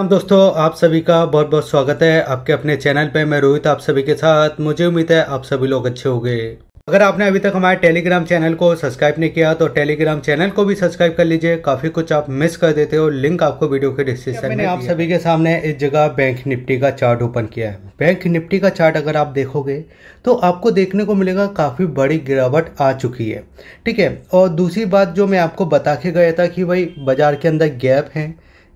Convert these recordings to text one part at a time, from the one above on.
हम दोस्तों आप सभी का बहुत बहुत स्वागत है आपके अपने चैनल पे मैं रोहित आप सभी के साथ मुझे उम्मीद है आप सभी लोग अच्छे हो अगर आपने अभी तक हमारे टेलीग्राम चैनल को सब्सक्राइब नहीं किया तो टेलीग्राम चैनल को भी सब्सक्राइब कर लीजिए काफी कुछ आप मिस कर देते हो लिंक आपको वीडियो के डिस्क्रिप्शन में आप सभी के सामने इस जगह बैंक निफ्टी का चार्ट ओपन किया है बैंक निफ्टी का चार्ट अगर आप देखोगे तो आपको देखने को मिलेगा काफी बड़ी गिरावट आ चुकी है ठीक है और दूसरी बात जो मैं आपको बता के गया था कि भाई बाजार के अंदर गैप है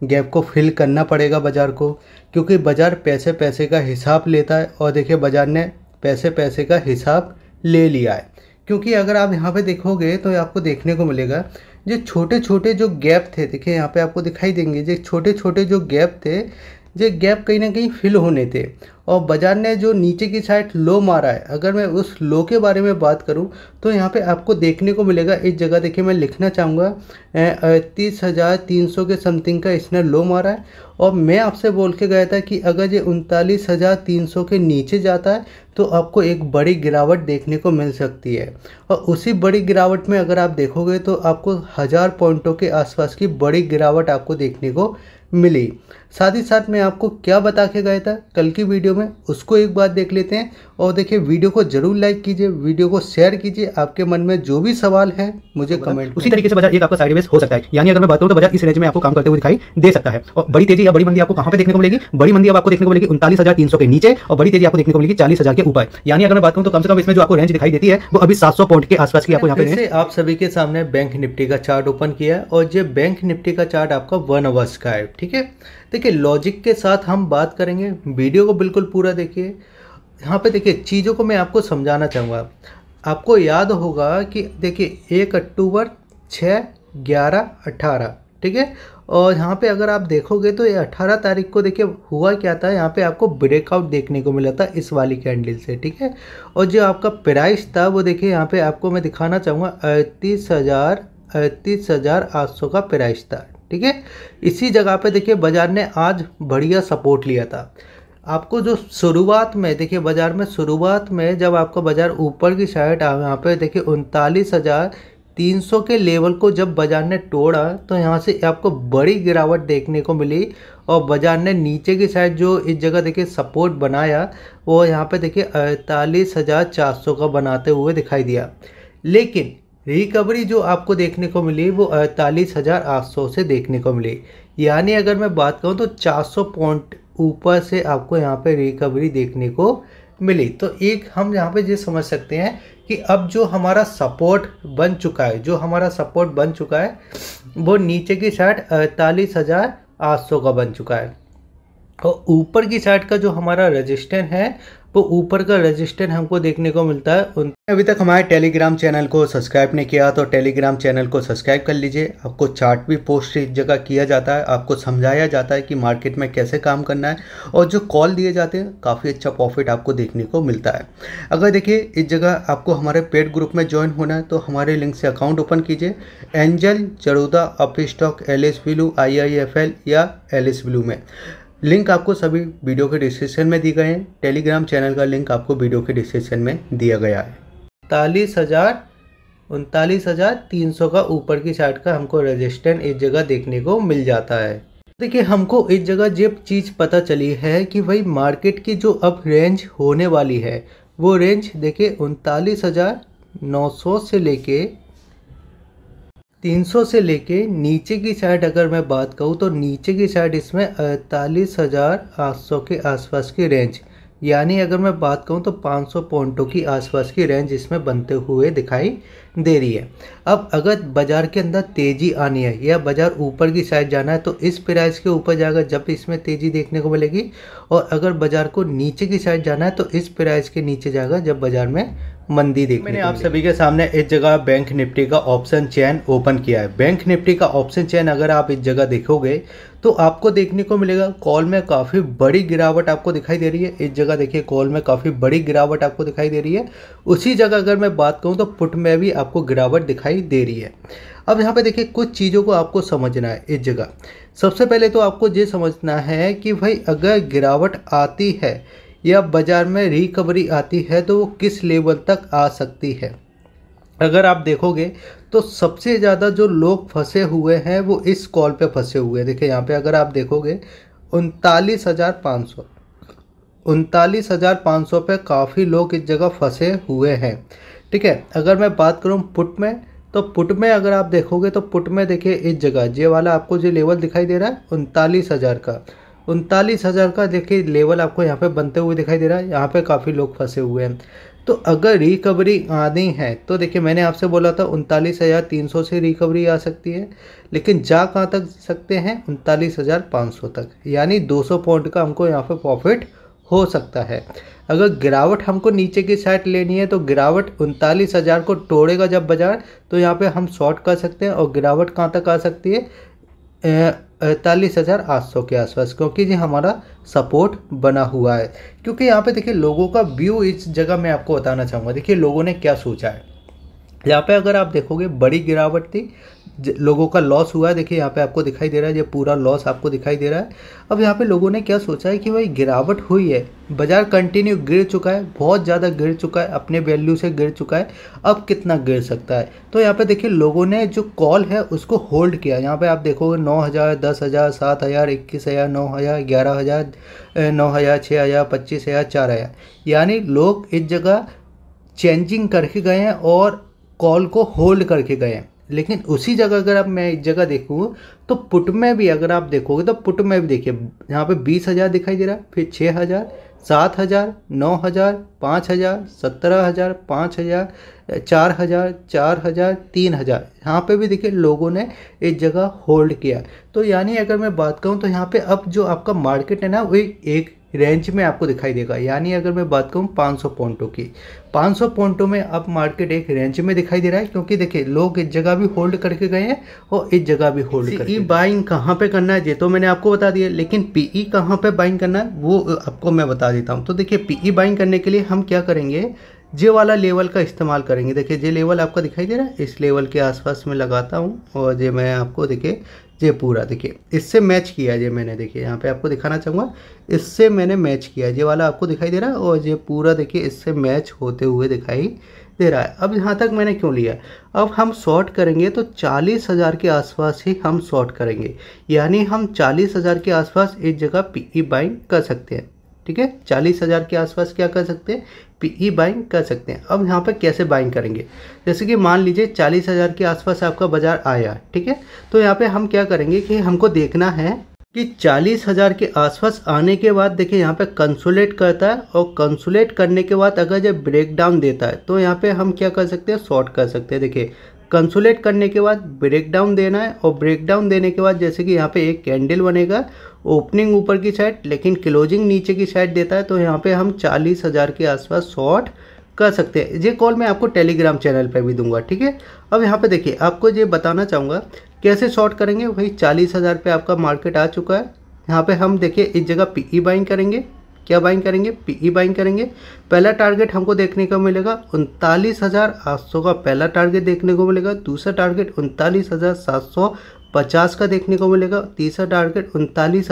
गैप को फिल करना पड़ेगा बाज़ार को क्योंकि बाज़ार पैसे पैसे का हिसाब लेता है और देखिए बाज़ार ने पैसे पैसे का हिसाब ले लिया है क्योंकि अगर आप यहाँ पे देखोगे तो आपको देखने को मिलेगा जो छोटे छोटे जो गैप थे देखिए यहाँ पे आपको दिखाई देंगे जो छोटे छोटे जो गैप थे ये गैप कहीं ना कहीं फिल होने थे और बाज़ार ने जो नीचे की साइड लो मारा है अगर मैं उस लो के बारे में बात करूं तो यहाँ पे आपको देखने को मिलेगा इस जगह देखिए मैं लिखना चाहूँगा अड़तीस हज़ार तीन सौ के समथिंग का इसने लो मारा है और मैं आपसे बोल के गया था कि अगर ये उनतालीस हज़ार तीन सौ के नीचे जाता है तो आपको एक बड़ी गिरावट देखने को मिल सकती है और उसी बड़ी गिरावट में अगर आप देखोगे तो आपको हज़ार पॉइंटों के आसपास की बड़ी गिरावट आपको देखने को मिली साथ ही साथ मैं आपको क्या बता के गया था कल की वीडियो में उसको एक बार देख लेते हैं और देखिए वीडियो को जरूर लाइक कीजिए वीडियो को शेयर कीजिए आपके मन में जो भी सवाल है मुझे कमेंट तो उसी तरीके से बजा एक आपका साइड हो सकता है यानी अगर मैं बात करूँ तो बजा इस रेंज में आपको काम करते हुए दिखाई दे सकता है और बड़ी तेजी या बड़ी मंदी आपको कहाँ पर देखने को मिलेगी बड़ी मंदी आपको देखने को मिलेगी उनतालीस हजार तीन सौ के नीचे और बड़ी तेजी आपको देखने को मिलेगी चालीस हजार के ऊपर यानी अगर मैं बात करूँ तो कम से कम इसमें जो आपको रेंज दिखाई देती है वो अभी सात सौ पॉइंट के आसपास की आपको यहाँ पे आप सभी के सामने बैंक निफ्टी का चार्ट ओपन किया है और ये बैंक निफ्टी का चार्ट आपका वन अवर्स का है ठीक है देखिए लॉजिक के साथ हम बात करेंगे वीडियो को बिल्कुल पूरा देखिए यहाँ पे देखिए चीज़ों को मैं आपको समझाना चाहूँगा आपको याद होगा कि देखिए एक अक्टूबर छः ग्यारह अट्ठारह ठीक है और यहाँ पे अगर आप देखोगे तो ये अट्ठारह तारीख को देखिए हुआ क्या था यहाँ पे आपको ब्रेकआउट देखने को मिला था इस वाली कैंडल से ठीक है और जो आपका प्राइस था वो देखिए यहाँ पे आपको मैं दिखाना चाहूँगा अड़तीस हज़ार अड़तीस हज़ार आठ सौ का प्राइस था ठीक है इसी जगह पे देखिए बाज़ार ने आज बढ़िया सपोर्ट लिया था आपको जो शुरुआत में देखिए बाज़ार में शुरुआत में जब आपका बाज़ार ऊपर की साइड आ यहाँ पे देखिए उनतालीस हज़ार तीन सौ के लेवल को जब बाज़ार ने तोड़ा तो यहाँ से आपको बड़ी गिरावट देखने को मिली और बाज़ार ने नीचे की साइड जो इस जगह देखिए सपोर्ट बनाया वो यहाँ पे देखिए अड़तालीस हज़ार चार सौ का बनाते हुए दिखाई दिया लेकिन रिकवरी जो आपको देखने को मिली वो अड़तालीस हज़ार आठ सौ से देखने को मिली यानी अगर मैं बात करूँ तो चार सौ पॉइंट ऊपर से आपको यहाँ पे रिकवरी देखने को मिली तो एक हम यहाँ पे ये समझ सकते हैं कि अब जो हमारा सपोर्ट बन चुका है जो हमारा सपोर्ट बन चुका है वो नीचे की साइड अड़तालीस हज़ार आठ सौ का बन चुका है और ऊपर की साइड का जो हमारा रजिस्टेंस है वो तो ऊपर का रजिस्टर हमको देखने को मिलता है उन अभी तक हमारे टेलीग्राम चैनल को सब्सक्राइब नहीं किया तो टेलीग्राम चैनल को सब्सक्राइब कर लीजिए आपको चार्ट भी पोस्ट इस जगह किया जाता है आपको समझाया जाता है कि मार्केट में कैसे काम करना है और जो कॉल दिए जाते हैं काफ़ी अच्छा प्रॉफिट आपको देखने को मिलता है अगर देखिए इस जगह आपको हमारे पेड ग्रुप में ज्वाइन होना है तो हमारे लिंक से अकाउंट ओपन कीजिए एंजल चरोदा Upstox L S I I F L या एल एस में लिंक आपको सभी वीडियो के डिस्क्रिप्शन में दी गए हैं टेलीग्राम चैनल का लिंक आपको वीडियो के डिस्क्रिप्शन में दिया गया है तालीस हज़ार उनतालीस हज़ार तीन सौ का ऊपर की साइड का हमको रजिस्टेंट एक जगह देखने को मिल जाता है देखिए हमको एक जगह जब चीज़ पता चली है कि भाई मार्केट की जो अब रेंज होने वाली है वो रेंज देखिए उनतालीस हज़ार नौ सौ से लेके 300 से लेके नीचे की साइड अगर मैं बात कहूँ तो नीचे की साइड इसमें अड़तालीस हज़ार आठ सौ के आसपास की रेंज यानी अगर मैं बात कहूँ तो 500 पॉइंटों की आसपास की रेंज इसमें बनते हुए दिखाई दे रही है अब अगर बाज़ार के अंदर तेज़ी आनी है या बाज़ार ऊपर की साइड जाना है तो इस प्राइस के ऊपर जाएगा जब इसमें तेज़ी देखने को मिलेगी और अगर बाज़ार को नीचे की साइड जाना है तो इस प्राइस के नीचे जाएगा जब बाज़ार में मंदी देखने मैंने आप सभी के सामने इस जगह बैंक निफ्टी का ऑप्शन चैन ओपन किया है बैंक निफ्टी का ऑप्शन चैन अगर आप इस जगह देखोगे तो आपको देखने को मिलेगा कॉल में काफ़ी बड़ी गिरावट आपको दिखाई दे रही है इस जगह देखिए कॉल में काफ़ी बड़ी गिरावट आपको दिखाई दे रही है उसी जगह अगर मैं बात करूं तो पुट में भी आपको गिरावट दिखाई दे रही है अब यहाँ पे देखिए कुछ चीज़ों को आपको समझना है इस जगह सबसे पहले तो आपको ये समझना है कि भाई अगर गिरावट आती है या बाज़ार में रिकवरी आती है तो वो किस लेवल तक आ सकती है अगर आप देखोगे तो सबसे ज़्यादा जो लोग फंसे हुए हैं वो इस कॉल पे फंसे हुए हैं देखिए यहाँ पे अगर आप देखोगे उनतालीस हज़ार पाँच सौ उनतालीस हज़ार पाँच सौ पर काफ़ी लोग इस जगह फंसे हुए हैं ठीक है अगर मैं बात करूँ पुट में तो पुट में अगर आप देखोगे तो पुट में देखिए इस जगह ये वाला आपको जो लेवल दिखाई दे रहा है उनतालीस हज़ार का उनतालीस हज़ार का देखिए लेवल आपको यहाँ पे बनते हुए दिखाई दे रहा है यहाँ पे काफ़ी लोग फंसे हुए हैं तो अगर रिकवरी आनी है तो देखिए मैंने आपसे बोला था उनतालीस हज़ार तीन सौ से रिकवरी आ सकती है लेकिन जा कहाँ तक सकते हैं उनतालीस हज़ार पाँच सौ तक यानी दो सौ पॉइंट का हमको यहाँ पर प्रॉफिट हो सकता है अगर गिरावट हमको नीचे की साइड लेनी है तो गिरावट उनतालीस हज़ार को तोड़ेगा जब बाजार तो यहाँ पे हम शॉर्ट कर सकते हैं और गिरावट कहाँ तक आ सकती है अड़तालीस हज़ार आठ सौ के आसपास क्योंकि ये हमारा सपोर्ट बना हुआ है क्योंकि यहाँ पे देखिए लोगों का व्यू इस जगह मैं आपको बताना चाहूँगा देखिए लोगों ने क्या सोचा है यहाँ पे अगर आप देखोगे बड़ी गिरावट थी लोगों का लॉस हुआ है देखिए यहाँ पे आपको दिखाई दे रहा है ये पूरा लॉस आपको दिखाई दे रहा है अब यहाँ पे लोगों ने क्या सोचा है कि भाई गिरावट हुई है बाज़ार कंटिन्यू गिर चुका है बहुत ज़्यादा गिर चुका है अपने वैल्यू से गिर चुका है अब कितना गिर सकता है तो यहाँ पे देखिए लोगों ने जो कॉल है उसको होल्ड किया यहाँ पे आप देखोगे नौ हज़ार दस हज़ार सात हज़ार इक्कीस हज़ार नौ हज़ार ग्यारह हज़ार नौ हज़ार छः हज़ार पच्चीस हज़ार चार हज़ार यानी लोग इस जगह चेंजिंग करके गए हैं और कॉल को होल्ड करके गए हैं लेकिन उसी जगह अगर आप मैं एक जगह देखूँ तो पुट में भी अगर आप देखोगे तो पुट में भी देखिए यहाँ पे बीस हज़ार दिखाई दे रहा है फिर छः हज़ार सात हज़ार नौ हज़ार पाँच हज़ार सत्रह हज़ार पाँच हज़ार चार हज़ार चार हज़ार तीन हज़ार यहाँ पे भी देखिए लोगों ने एक जगह होल्ड किया तो यानी अगर मैं बात करूँ तो यहाँ पे अब जो आपका मार्केट है ना वो एक रेंज में आपको दिखाई देगा यानी अगर मैं बात करूँ 500 पॉइंटों की 500 पॉइंटों में अब मार्केट एक रेंज में दिखाई दे रहा है क्योंकि देखिए लोग इस जगह भी होल्ड करके गए हैं और इस जगह भी होल्ड e करके बाइंग कहाँ पे करना है ये तो मैंने आपको बता दिया लेकिन पीई e कहाँ पे बाइंग करना है वो आपको मैं बता देता हूँ तो देखिए पीई बाइंग e करने के लिए हम क्या करेंगे जे वाला लेवल का इस्तेमाल करेंगे देखिए जे लेवल आपका दिखाई दे रहा है इस लेवल के आसपास मैं लगाता हूँ और जे मैं आपको देखिए ये पूरा देखिए इससे मैच किया ये मैंने देखिए यहाँ पे आपको दिखाना चाहूँगा इससे मैंने मैच किया ये वाला आपको दिखाई दे रहा है और ये पूरा देखिए इससे मैच होते हुए दिखाई दे रहा है अब यहाँ तक मैंने क्यों लिया अब हम शॉर्ट करेंगे तो चालीस हज़ार के आसपास ही हम शॉर्ट करेंगे यानी हम चालीस हज़ार के आसपास एक जगह पी ई बाइंग कर सकते हैं ठीक है चालीस हज़ार के आसपास क्या कर सकते हैं ही बाइंग कर सकते हैं अब यहाँ पर कैसे बाइंग करेंगे जैसे कि मान लीजिए चालीस हज़ार के आसपास आपका बाज़ार आया ठीक है तो यहाँ पे हम क्या करेंगे कि हमको देखना है कि चालीस हज़ार के आसपास आने के बाद देखिए यहाँ पे कंसुलेट करता है और कंसुलेट करने के बाद अगर जब ब्रेक डाउन देता है तो यहाँ पे हम क्या कर सकते हैं शॉर्ट कर सकते हैं देखिए कंसुलेट करने के बाद ब्रेकडाउन देना है और ब्रेकडाउन देने के बाद जैसे कि यहाँ पे एक कैंडल बनेगा ओपनिंग ऊपर की साइड लेकिन क्लोजिंग नीचे की साइड देता है तो यहाँ पे हम चालीस हज़ार के आसपास शॉर्ट कर सकते हैं ये कॉल मैं आपको टेलीग्राम चैनल पे भी दूंगा ठीक है अब यहाँ पे देखिए आपको ये बताना चाहूँगा कैसे शॉर्ट करेंगे वही चालीस हज़ार आपका मार्केट आ चुका है यहाँ पर हम देखिए इस जगह पी ई बाइंग करेंगे क्या बाइंग करेंगे पीई बाइंग e करेंगे पहला टारगेट हमको देखने को मिलेगा उनतालीस का पहला टारगेट देखने को मिलेगा दूसरा टारगेट उनतालीस का देखने को मिलेगा तीसरा टारगेट उनतालीस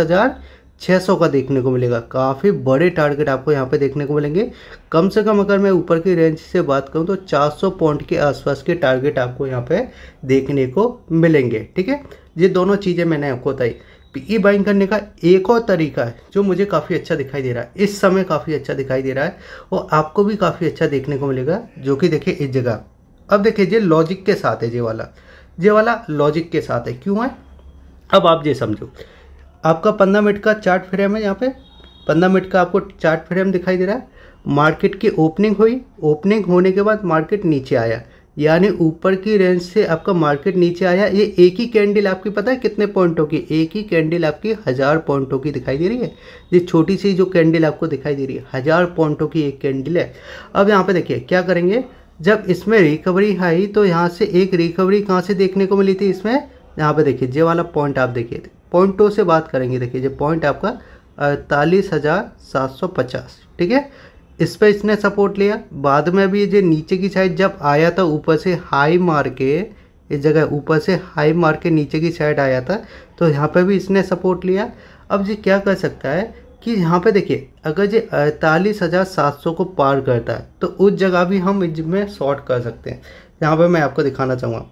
छः सौ का देखने को मिलेगा काफ़ी बड़े टारगेट आपको यहाँ पे देखने को मिलेंगे कम से कम अगर मैं ऊपर की रेंज से बात करूँ तो 400 पॉइंट के आसपास के टारगेट आपको यहाँ पे देखने को मिलेंगे ठीक है ये दोनों चीज़ें मैंने आपको बताई पीई बाइंग e करने का एक और तरीका है जो मुझे काफ़ी अच्छा दिखाई दे रहा है इस समय काफ़ी अच्छा दिखाई दे रहा है और आपको भी काफ़ी अच्छा देखने को मिलेगा जो कि देखिए इस जगह अब देखिए ये लॉजिक के साथ है ये वाला ये वाला लॉजिक के साथ है क्यों है अब आप ये समझो आपका पंद्रह मिनट का चार्ट फ्रेम है यहाँ पे पंद्रह मिनट का आपको चार्ट फ्रेम दिखाई दे रहा है मार्केट की ओपनिंग हुई ओपनिंग होने के बाद मार्केट नीचे आया यानी ऊपर की रेंज से आपका मार्केट नीचे आया ये एक ही कैंडल आपकी पता है कितने पॉइंटों की एक ही कैंडल आपकी हज़ार पॉइंटों की दिखाई दे रही है ये छोटी सी जो कैंडल आपको दिखाई दे रही है हज़ार पॉइंटों की एक कैंडल है अब यहाँ पे देखिए क्या करेंगे जब इसमें रिकवरी आई तो यहाँ से एक रिकवरी कहाँ से देखने को मिली थी इसमें यहाँ पे देखिए जे वाला पॉइंट आप देखिए पॉइंटों से बात करेंगे देखिए जो पॉइंट आपका अड़तालीस हज़ार सात सौ पचास ठीक है इस पर इसने सपोर्ट लिया बाद में अभी ये नीचे की साइड जब आया था ऊपर से हाई मार के इस जगह ऊपर से हाई मार के नीचे की साइड आया था तो यहाँ पे भी इसने सपोर्ट लिया अब ये क्या कर सकता है कि यहाँ पे देखिए अगर ये अड़तालीस हज़ार सात सौ को पार करता है तो उस जगह भी हम इसमें शॉर्ट कर सकते हैं यहाँ पे मैं आपको दिखाना चाहूँगा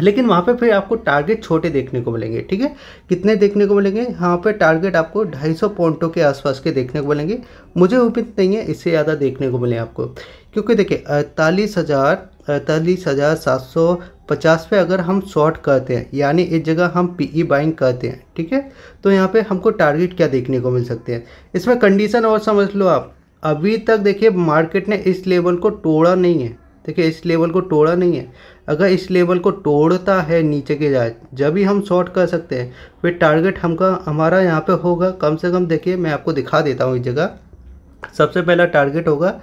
लेकिन वहाँ पे फिर आपको टारगेट छोटे देखने को मिलेंगे ठीक है कितने देखने को मिलेंगे यहाँ पे टारगेट आपको 250 पॉइंटों के आसपास के देखने को मिलेंगे मुझे उम्मीद नहीं है इससे ज़्यादा देखने को मिले आपको क्योंकि देखिए अड़तालीस हज़ार अड़तालीस हज़ार सात सौ पचास पे अगर हम शॉर्ट करते हैं यानी इस जगह हम पीई बाइंग e करते हैं ठीक है तो यहाँ पर हमको टारगेट क्या देखने को मिल सकते हैं इसमें कंडीशन और समझ लो आप अभी तक देखिए मार्केट ने इस लेवल को तोड़ा नहीं है देखिए इस लेवल को तोड़ा नहीं है अगर इस लेवल को तोड़ता है नीचे के जाए जब भी हम शॉर्ट कर सकते हैं फिर टारगेट हमका हमारा यहाँ पे होगा कम से कम देखिए मैं आपको दिखा देता हूँ इस जगह सबसे पहला टारगेट होगा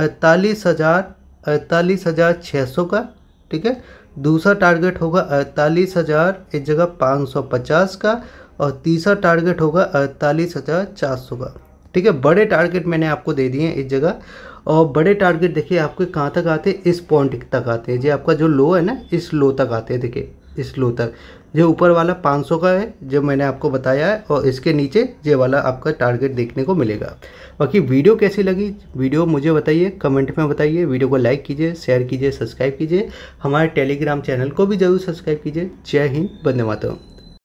अड़तालीस हज़ार अड़तालीस हज़ार छः सौ का ठीक है दूसरा टारगेट होगा अड़तालीस हज़ार इस जगह पाँच सौ पचास का और तीसरा टारगेट होगा अड़तालीस हज़ार चार सौ का ठीक है बड़े टारगेट मैंने आपको दे दिए इस जगह और बड़े टारगेट देखिए आपके कहाँ तक आते हैं इस पॉइंट तक आते हैं जो आपका जो लो है ना इस लो तक आते हैं देखिए इस लो तक जो ऊपर वाला 500 का है जो मैंने आपको बताया है और इसके नीचे ये वाला आपका टारगेट देखने को मिलेगा बाकी वीडियो कैसी लगी वीडियो मुझे बताइए कमेंट में बताइए वीडियो को लाइक कीजिए शेयर कीजिए सब्सक्राइब कीजिए हमारे टेलीग्राम चैनल को भी ज़रूर सब्सक्राइब कीजिए जय हिंद बंदे माता